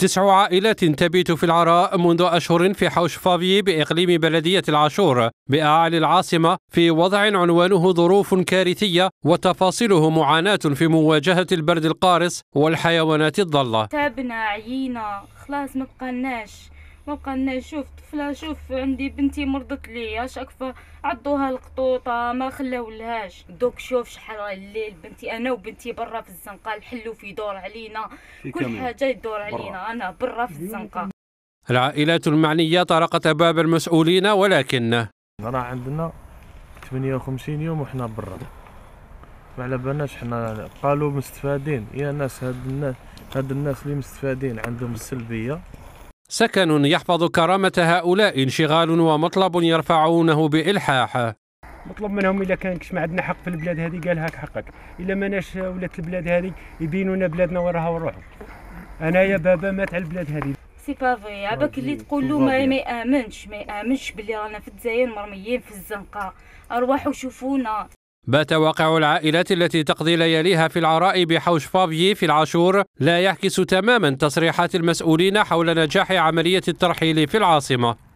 تسع عائلات تبيت في العراء منذ أشهر في حوش فافي بإقليم بلدية العاشور بأعالي العاصمة في وضع عنوانه ظروف كارثية وتفاصيله معاناة في مواجهة البرد القارس والحيوانات الضالة تعبنا عيينا خلاص ما بقالناش ما بقى شوف طفله شوف عندي بنتي مرضت لي شاك عضوها القطوطه ما خلاولهاش دوك شوف شحال الليل بنتي انا وبنتي برا في الزنقه الحلو في دور علينا في كل حاجه يدور علينا انا برا في الزنقه العائلات المعنيه طرقت باب المسؤولين ولكن راه عندنا 58 يوم وحنا برا ما على بالناش حنا قالوا مستفادين يا ناس هاد الناس هاد الناس اللي مستفادين عندهم السلبيه سكن يحفظ كرامة هؤلاء انشغال ومطلب يرفعونه بإلحاح مطلب منهم إذا كان كش ما عندنا حق في البلاد هذه قال هاك حقك الا ما ناش ولات البلاد هذه يبينونا بلادنا وراها ونروحوا انا يا بابا مات على البلاد هذه سي بافي عباك اللي تقول له ما, ما يامنش ما يامنش بلي رانا في الجزائر مرميين في الزنقه ارواحوا شوفونا بات واقع العائلات التي تقضي لياليها في العراء بحوش فابي في العاشور لا يعكس تماما تصريحات المسؤولين حول نجاح عملية الترحيل في العاصمة